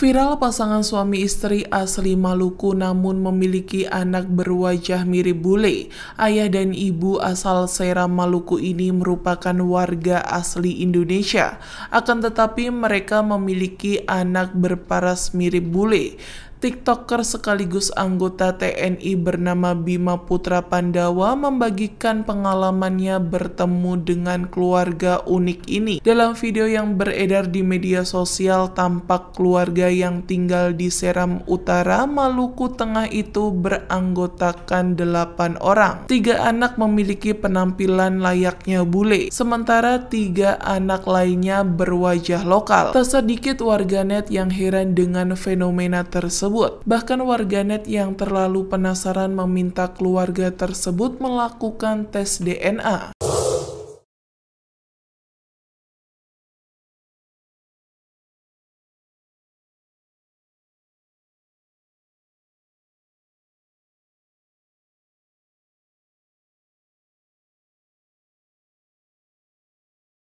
Viral pasangan suami istri asli Maluku namun memiliki anak berwajah mirip bule. Ayah dan ibu asal Seram Maluku ini merupakan warga asli Indonesia. Akan tetapi mereka memiliki anak berparas mirip bule. TikToker sekaligus anggota TNI bernama Bima Putra Pandawa membagikan pengalamannya bertemu dengan keluarga unik ini. Dalam video yang beredar di media sosial, tampak keluarga yang tinggal di Seram Utara, Maluku Tengah itu beranggotakan delapan orang. Tiga anak memiliki penampilan layaknya bule, sementara tiga anak lainnya berwajah lokal. Tak sedikit warganet yang heran dengan fenomena tersebut tersebut. Bahkan warganet yang terlalu penasaran meminta keluarga tersebut melakukan tes DNA.